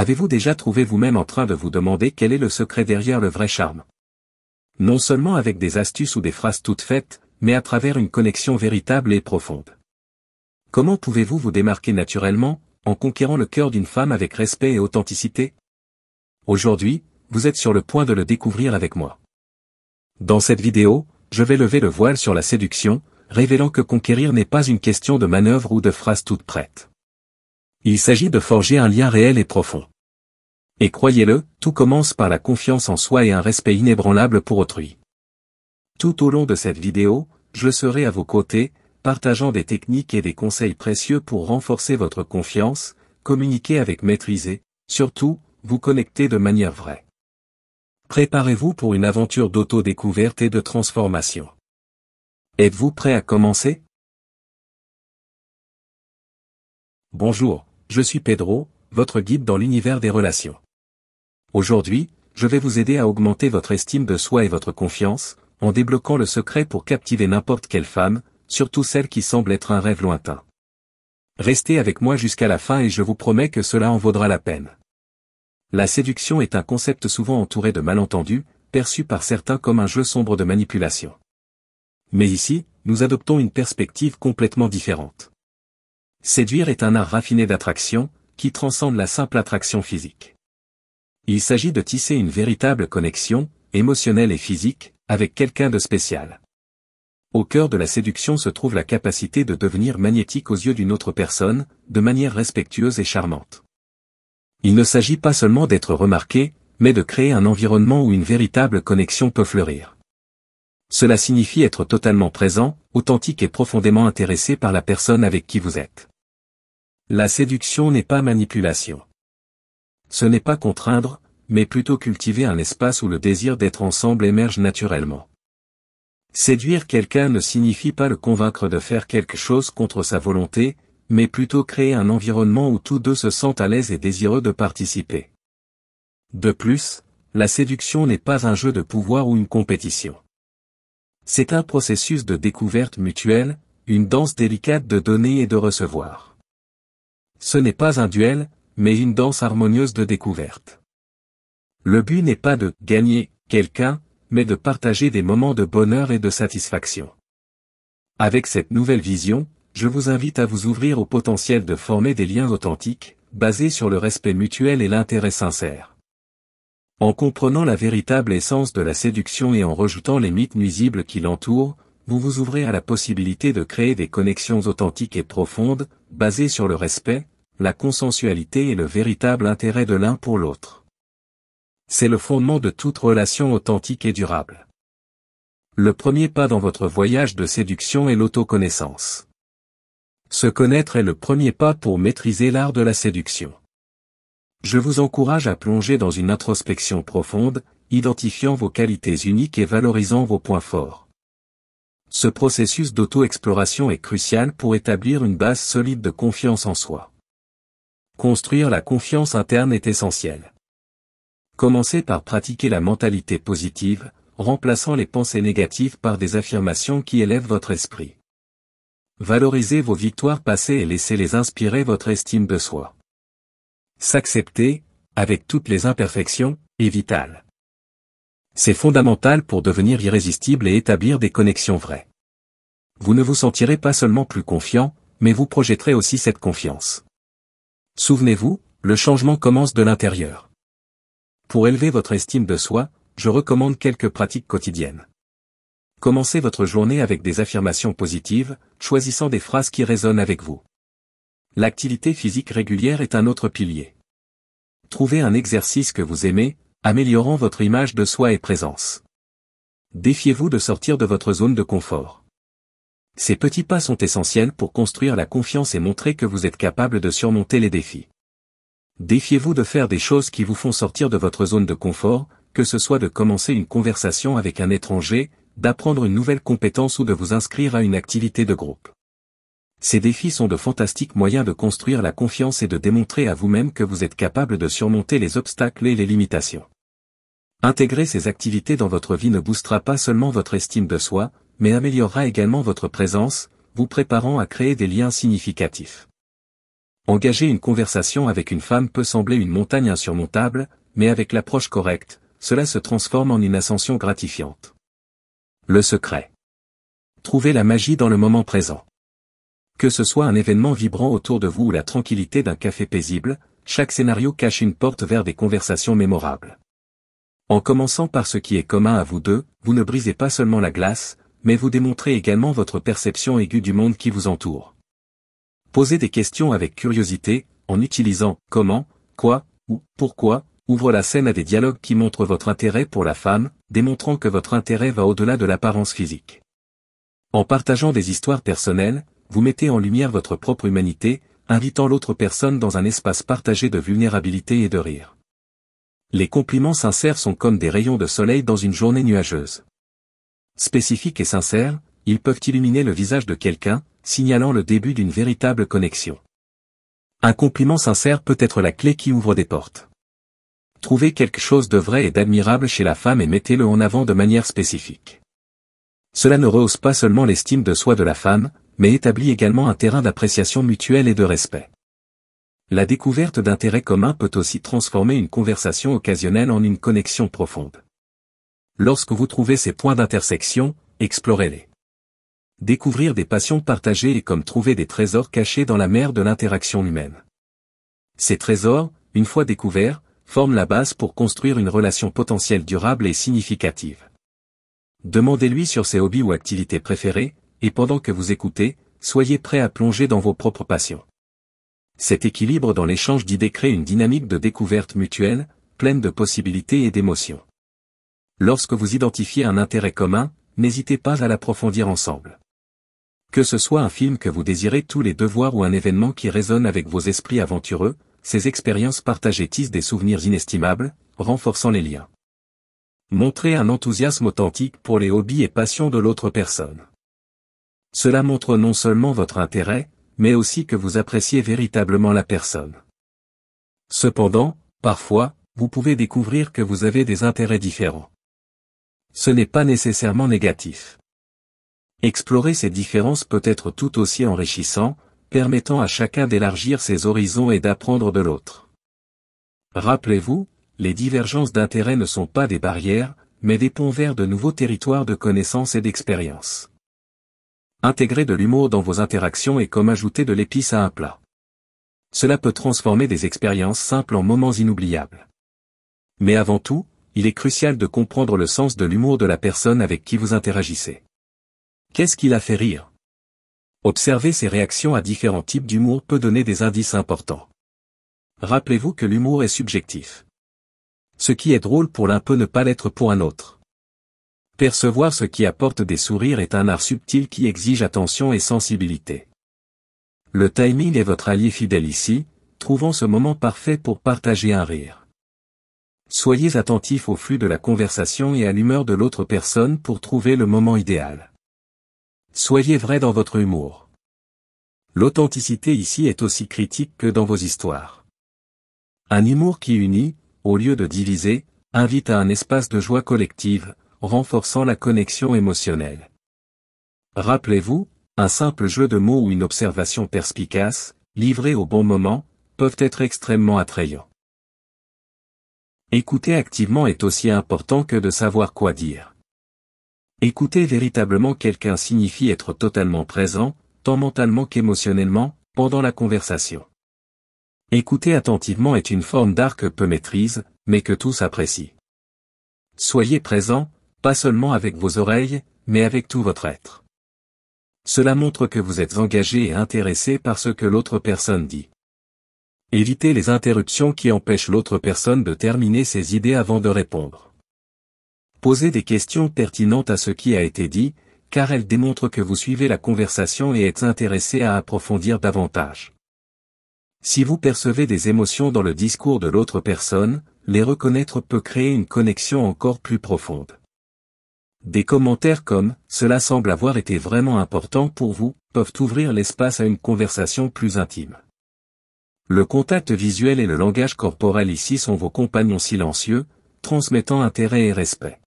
Avez-vous déjà trouvé vous-même en train de vous demander quel est le secret derrière le vrai charme Non seulement avec des astuces ou des phrases toutes faites, mais à travers une connexion véritable et profonde. Comment pouvez-vous vous démarquer naturellement, en conquérant le cœur d'une femme avec respect et authenticité Aujourd'hui, vous êtes sur le point de le découvrir avec moi. Dans cette vidéo, je vais lever le voile sur la séduction, révélant que conquérir n'est pas une question de manœuvre ou de phrases toutes prêtes. Il s'agit de forger un lien réel et profond. Et croyez-le, tout commence par la confiance en soi et un respect inébranlable pour autrui. Tout au long de cette vidéo, je serai à vos côtés, partageant des techniques et des conseils précieux pour renforcer votre confiance, communiquer avec maîtriser, surtout, vous connecter de manière vraie. Préparez-vous pour une aventure d'autodécouverte et de transformation. Êtes-vous prêt à commencer Bonjour je suis Pedro, votre guide dans l'univers des relations. Aujourd'hui, je vais vous aider à augmenter votre estime de soi et votre confiance, en débloquant le secret pour captiver n'importe quelle femme, surtout celle qui semble être un rêve lointain. Restez avec moi jusqu'à la fin et je vous promets que cela en vaudra la peine. La séduction est un concept souvent entouré de malentendus, perçu par certains comme un jeu sombre de manipulation. Mais ici, nous adoptons une perspective complètement différente. Séduire est un art raffiné d'attraction, qui transcende la simple attraction physique. Il s'agit de tisser une véritable connexion, émotionnelle et physique, avec quelqu'un de spécial. Au cœur de la séduction se trouve la capacité de devenir magnétique aux yeux d'une autre personne, de manière respectueuse et charmante. Il ne s'agit pas seulement d'être remarqué, mais de créer un environnement où une véritable connexion peut fleurir. Cela signifie être totalement présent, authentique et profondément intéressé par la personne avec qui vous êtes. La séduction n'est pas manipulation. Ce n'est pas contraindre, mais plutôt cultiver un espace où le désir d'être ensemble émerge naturellement. Séduire quelqu'un ne signifie pas le convaincre de faire quelque chose contre sa volonté, mais plutôt créer un environnement où tous deux se sentent à l'aise et désireux de participer. De plus, la séduction n'est pas un jeu de pouvoir ou une compétition. C'est un processus de découverte mutuelle, une danse délicate de donner et de recevoir. Ce n'est pas un duel, mais une danse harmonieuse de découverte. Le but n'est pas de gagner quelqu'un, mais de partager des moments de bonheur et de satisfaction. Avec cette nouvelle vision, je vous invite à vous ouvrir au potentiel de former des liens authentiques, basés sur le respect mutuel et l'intérêt sincère. En comprenant la véritable essence de la séduction et en rejetant les mythes nuisibles qui l'entourent, vous vous ouvrez à la possibilité de créer des connexions authentiques et profondes, basées sur le respect, la consensualité et le véritable intérêt de l'un pour l'autre. C'est le fondement de toute relation authentique et durable. Le premier pas dans votre voyage de séduction est l'autoconnaissance. Se connaître est le premier pas pour maîtriser l'art de la séduction. Je vous encourage à plonger dans une introspection profonde, identifiant vos qualités uniques et valorisant vos points forts ce processus d'auto-exploration est crucial pour établir une base solide de confiance en soi. Construire la confiance interne est essentiel. Commencez par pratiquer la mentalité positive, remplaçant les pensées négatives par des affirmations qui élèvent votre esprit. Valorisez vos victoires passées et laissez-les inspirer votre estime de soi. S'accepter, avec toutes les imperfections, est vital. C'est fondamental pour devenir irrésistible et établir des connexions vraies. Vous ne vous sentirez pas seulement plus confiant, mais vous projetterez aussi cette confiance. Souvenez-vous, le changement commence de l'intérieur. Pour élever votre estime de soi, je recommande quelques pratiques quotidiennes. Commencez votre journée avec des affirmations positives, choisissant des phrases qui résonnent avec vous. L'activité physique régulière est un autre pilier. Trouvez un exercice que vous aimez, améliorant votre image de soi et présence. Défiez-vous de sortir de votre zone de confort. Ces petits pas sont essentiels pour construire la confiance et montrer que vous êtes capable de surmonter les défis. Défiez-vous de faire des choses qui vous font sortir de votre zone de confort, que ce soit de commencer une conversation avec un étranger, d'apprendre une nouvelle compétence ou de vous inscrire à une activité de groupe. Ces défis sont de fantastiques moyens de construire la confiance et de démontrer à vous-même que vous êtes capable de surmonter les obstacles et les limitations. Intégrer ces activités dans votre vie ne boostera pas seulement votre estime de soi, mais améliorera également votre présence, vous préparant à créer des liens significatifs. Engager une conversation avec une femme peut sembler une montagne insurmontable, mais avec l'approche correcte, cela se transforme en une ascension gratifiante. Le secret. Trouver la magie dans le moment présent. Que ce soit un événement vibrant autour de vous ou la tranquillité d'un café paisible, chaque scénario cache une porte vers des conversations mémorables. En commençant par ce qui est commun à vous deux, vous ne brisez pas seulement la glace, mais vous démontrez également votre perception aiguë du monde qui vous entoure. Posez des questions avec curiosité, en utilisant comment, quoi, ou pourquoi, ouvre la scène à des dialogues qui montrent votre intérêt pour la femme, démontrant que votre intérêt va au-delà de l'apparence physique. En partageant des histoires personnelles, vous mettez en lumière votre propre humanité, invitant l'autre personne dans un espace partagé de vulnérabilité et de rire. Les compliments sincères sont comme des rayons de soleil dans une journée nuageuse. Spécifiques et sincères, ils peuvent illuminer le visage de quelqu'un, signalant le début d'une véritable connexion. Un compliment sincère peut être la clé qui ouvre des portes. Trouvez quelque chose de vrai et d'admirable chez la femme et mettez-le en avant de manière spécifique. Cela ne rehausse pas seulement l'estime de soi de la femme, mais établit également un terrain d'appréciation mutuelle et de respect. La découverte d'intérêts communs peut aussi transformer une conversation occasionnelle en une connexion profonde. Lorsque vous trouvez ces points d'intersection, explorez-les. Découvrir des passions partagées est comme trouver des trésors cachés dans la mer de l'interaction humaine. Ces trésors, une fois découverts, forment la base pour construire une relation potentielle durable et significative. Demandez-lui sur ses hobbies ou activités préférées, et pendant que vous écoutez, soyez prêt à plonger dans vos propres passions. Cet équilibre dans l'échange d'idées crée une dynamique de découverte mutuelle, pleine de possibilités et d'émotions. Lorsque vous identifiez un intérêt commun, n'hésitez pas à l'approfondir ensemble. Que ce soit un film que vous désirez tous les deux voir ou un événement qui résonne avec vos esprits aventureux, ces expériences partagées tissent des souvenirs inestimables, renforçant les liens. Montrez un enthousiasme authentique pour les hobbies et passions de l'autre personne. Cela montre non seulement votre intérêt, mais aussi que vous appréciez véritablement la personne. Cependant, parfois, vous pouvez découvrir que vous avez des intérêts différents. Ce n'est pas nécessairement négatif. Explorer ces différences peut être tout aussi enrichissant, permettant à chacun d'élargir ses horizons et d'apprendre de l'autre. Rappelez-vous, les divergences d'intérêts ne sont pas des barrières, mais des ponts vers de nouveaux territoires de connaissances et d'expériences. Intégrer de l'humour dans vos interactions est comme ajouter de l'épice à un plat. Cela peut transformer des expériences simples en moments inoubliables. Mais avant tout, il est crucial de comprendre le sens de l'humour de la personne avec qui vous interagissez. Qu'est-ce qui la fait rire Observer ses réactions à différents types d'humour peut donner des indices importants. Rappelez-vous que l'humour est subjectif. Ce qui est drôle pour l'un peut ne pas l'être pour un autre. Percevoir ce qui apporte des sourires est un art subtil qui exige attention et sensibilité. Le timing est votre allié fidèle ici, trouvant ce moment parfait pour partager un rire. Soyez attentif au flux de la conversation et à l'humeur de l'autre personne pour trouver le moment idéal. Soyez vrai dans votre humour. L'authenticité ici est aussi critique que dans vos histoires. Un humour qui unit, au lieu de diviser, invite à un espace de joie collective, renforçant la connexion émotionnelle. Rappelez-vous, un simple jeu de mots ou une observation perspicace, livrée au bon moment, peuvent être extrêmement attrayants. Écouter activement est aussi important que de savoir quoi dire. Écouter véritablement quelqu'un signifie être totalement présent, tant mentalement qu'émotionnellement, pendant la conversation. Écouter attentivement est une forme d'art que peu maîtrise, mais que tous apprécient. Soyez présent, pas seulement avec vos oreilles, mais avec tout votre être. Cela montre que vous êtes engagé et intéressé par ce que l'autre personne dit. Évitez les interruptions qui empêchent l'autre personne de terminer ses idées avant de répondre. Posez des questions pertinentes à ce qui a été dit, car elles démontrent que vous suivez la conversation et êtes intéressé à approfondir davantage. Si vous percevez des émotions dans le discours de l'autre personne, les reconnaître peut créer une connexion encore plus profonde. Des commentaires comme ⁇ Cela semble avoir été vraiment important pour vous ⁇ peuvent ouvrir l'espace à une conversation plus intime. Le contact visuel et le langage corporel ici sont vos compagnons silencieux, transmettant intérêt et respect.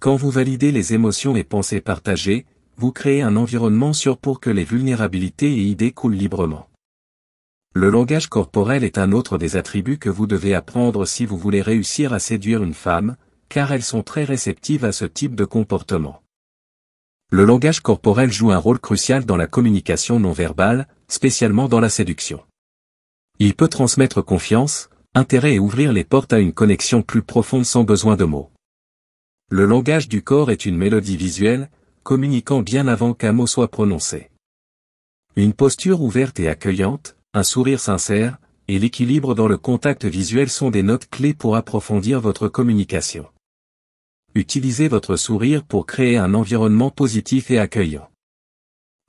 Quand vous validez les émotions et pensées partagées, vous créez un environnement sûr pour que les vulnérabilités et idées coulent librement. Le langage corporel est un autre des attributs que vous devez apprendre si vous voulez réussir à séduire une femme, car elles sont très réceptives à ce type de comportement. Le langage corporel joue un rôle crucial dans la communication non verbale, spécialement dans la séduction. Il peut transmettre confiance, intérêt et ouvrir les portes à une connexion plus profonde sans besoin de mots. Le langage du corps est une mélodie visuelle, communiquant bien avant qu'un mot soit prononcé. Une posture ouverte et accueillante, un sourire sincère, et l'équilibre dans le contact visuel sont des notes clés pour approfondir votre communication utilisez votre sourire pour créer un environnement positif et accueillant.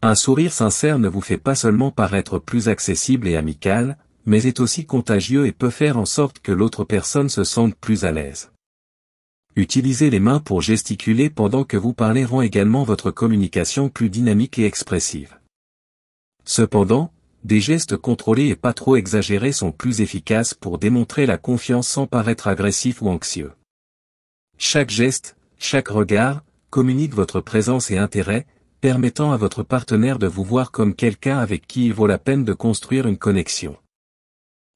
Un sourire sincère ne vous fait pas seulement paraître plus accessible et amical, mais est aussi contagieux et peut faire en sorte que l'autre personne se sente plus à l'aise. Utilisez les mains pour gesticuler pendant que vous parlez rend également votre communication plus dynamique et expressive. Cependant, des gestes contrôlés et pas trop exagérés sont plus efficaces pour démontrer la confiance sans paraître agressif ou anxieux. Chaque geste, chaque regard, communique votre présence et intérêt, permettant à votre partenaire de vous voir comme quelqu'un avec qui il vaut la peine de construire une connexion.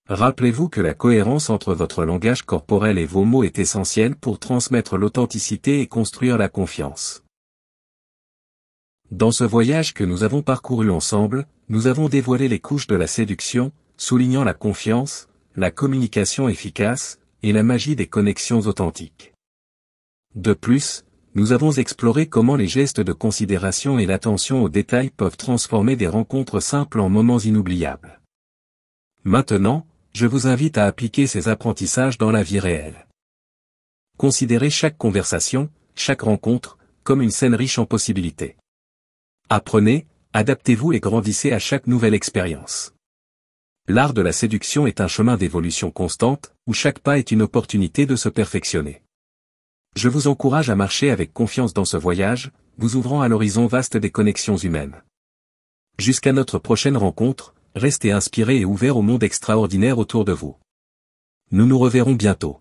Rappelez-vous que la cohérence entre votre langage corporel et vos mots est essentielle pour transmettre l'authenticité et construire la confiance. Dans ce voyage que nous avons parcouru ensemble, nous avons dévoilé les couches de la séduction, soulignant la confiance, la communication efficace, et la magie des connexions authentiques. De plus, nous avons exploré comment les gestes de considération et l'attention aux détails peuvent transformer des rencontres simples en moments inoubliables. Maintenant, je vous invite à appliquer ces apprentissages dans la vie réelle. Considérez chaque conversation, chaque rencontre, comme une scène riche en possibilités. Apprenez, adaptez-vous et grandissez à chaque nouvelle expérience. L'art de la séduction est un chemin d'évolution constante, où chaque pas est une opportunité de se perfectionner. Je vous encourage à marcher avec confiance dans ce voyage, vous ouvrant à l'horizon vaste des connexions humaines. Jusqu'à notre prochaine rencontre, restez inspirés et ouverts au monde extraordinaire autour de vous. Nous nous reverrons bientôt.